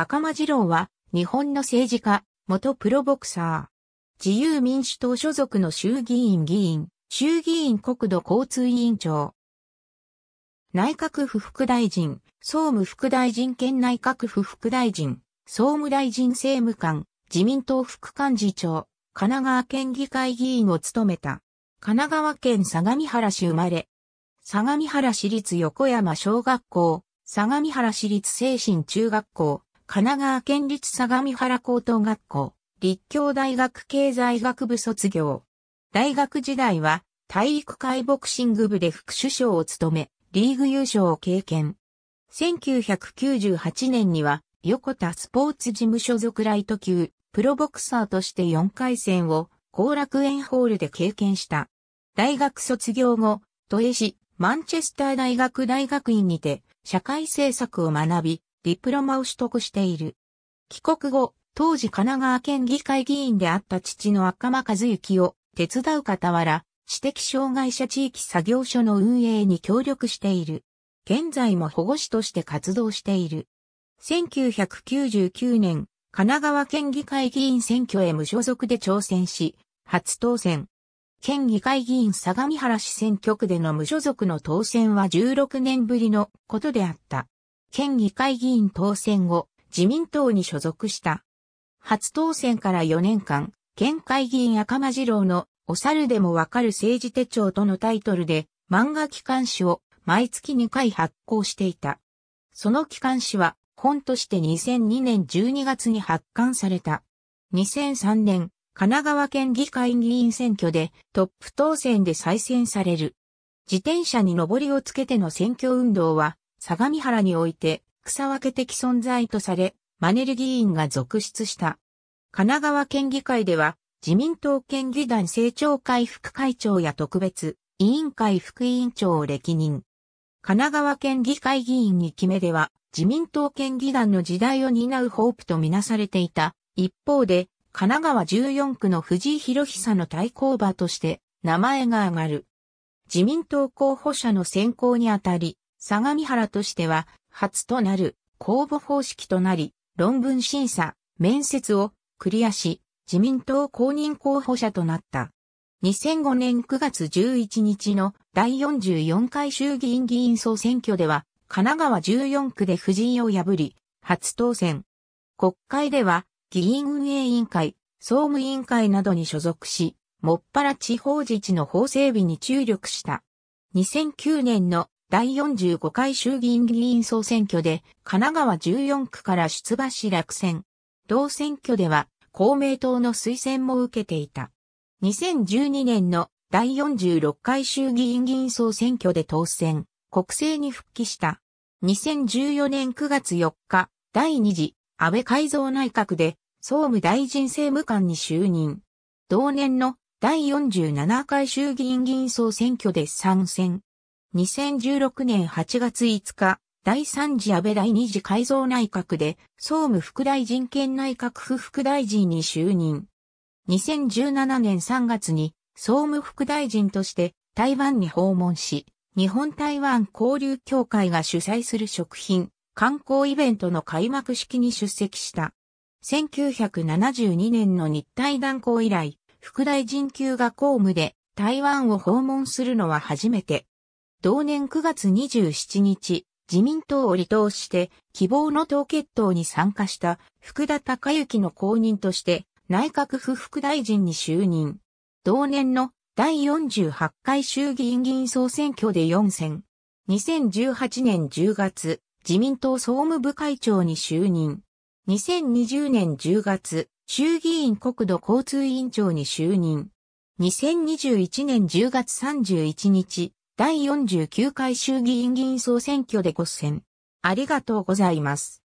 赤間次郎は、日本の政治家、元プロボクサー。自由民主党所属の衆議院議員、衆議院国土交通委員長。内閣府副大臣、総務副大臣兼内閣府副大臣、総務大臣政務官、自民党副幹事長、神奈川県議会議員を務めた。神奈川県相模原市生まれ。相模原市立横山小学校、相模原市立精神中学校、神奈川県立相模原高等学校、立教大学経済学部卒業。大学時代は体育会ボクシング部で副首相を務め、リーグ優勝を経験。1998年には、横田スポーツ事務所属ライト級、プロボクサーとして4回戦を、後楽園ホールで経験した。大学卒業後、都営市、マンチェスター大学大学院にて、社会政策を学び、ディプロマを取得している。帰国後、当時神奈川県議会議員であった父の赤間和幸を手伝う傍ら、知的障害者地域作業所の運営に協力している。現在も保護士として活動している。1999年、神奈川県議会議員選挙へ無所属で挑戦し、初当選。県議会議員相模原市選挙区での無所属の当選は16年ぶりのことであった。県議会議員当選後、自民党に所属した。初当選から4年間、県会議員赤間次郎のお猿でもわかる政治手帳とのタイトルで漫画機関誌を毎月2回発行していた。その機関誌は本として2002年12月に発刊された。2003年、神奈川県議会議員選挙でトップ当選で再選される。自転車に上りをつけての選挙運動は相模原において草分け的存在とされ、マネル議員が続出した。神奈川県議会では、自民党県議団政調会副会長や特別委員会副委員長を歴任。神奈川県議会議員に決めでは、自民党県議団の時代を担うホープとみなされていた。一方で、神奈川14区の藤井博久の対抗馬として名前が挙がる。自民党候補者の選考にあたり、相模原としては、初となる公募方式となり、論文審査、面接をクリアし、自民党公認候補者となった。2005年9月11日の第44回衆議院議員総選挙では、神奈川14区で藤井を破り、初当選。国会では、議員運営委員会、総務委員会などに所属し、もっぱら地方自治の法整備に注力した。2009年の第45回衆議院議員総選挙で、神奈川14区から出馬し落選。同選挙では、公明党の推薦も受けていた。2012年の第46回衆議院議員総選挙で当選、国政に復帰した。2014年9月4日、第2次安倍改造内閣で総務大臣政務官に就任。同年の第47回衆議院議員総選挙で参戦。2016年8月5日、第3次安倍第2次改造内閣で、総務副大臣兼内閣府副大臣に就任。2017年3月に、総務副大臣として台湾に訪問し、日本台湾交流協会が主催する食品、観光イベントの開幕式に出席した。1972年の日台断交以来、副大臣級が公務で台湾を訪問するのは初めて。同年9月27日、自民党を離党して、希望の党決闘に参加した福田隆之の後任として、内閣府副大臣に就任。同年の第48回衆議院議員総選挙で4選。2018年10月、自民党総務部会長に就任。2020年10月、衆議院国土交通委員長に就任。2021年10月31日、第49回衆議院議員総選挙でご出選。ありがとうございます。